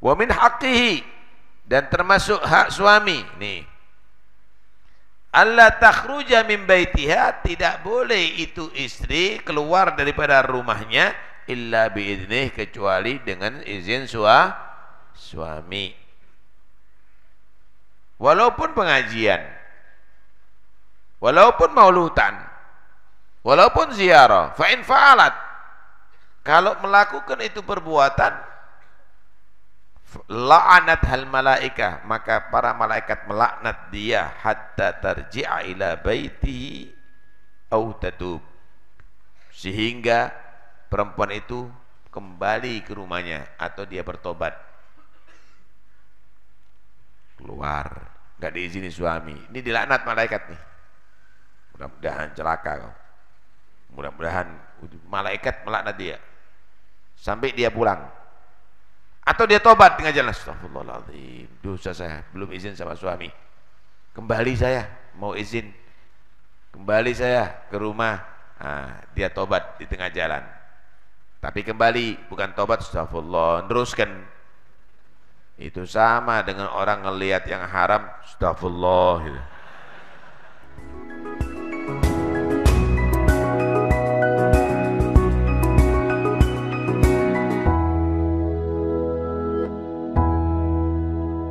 Wa min haqqihi dan termasuk hak suami nih. Allah takhruja min baitiha tidak boleh itu istri keluar daripada rumahnya illa biiznih kecuali dengan izin sua, suami. Walaupun pengajian, walaupun maulutan, walaupun ziarah, fa in fa'alat kalau melakukan itu perbuatan la'anat hal malaika maka para malaikat melaknat dia hatta tarji'a ila baitihi au tatub sehingga perempuan itu kembali ke rumahnya atau dia bertobat keluar nggak diizini suami ini dilaknat malaikat nih mudah-mudahan celaka kau mudah-mudahan malaikat melaknat dia sampai dia pulang atau dia tobat dengan jalan astagfirullahaladzim, dosa saya, belum izin sama suami. Kembali saya, mau izin. Kembali saya ke rumah, nah, dia tobat di tengah jalan. Tapi kembali, bukan tobat astagfirullah, teruskan. Itu sama dengan orang ngelihat yang haram, astagfirullah. Gitu.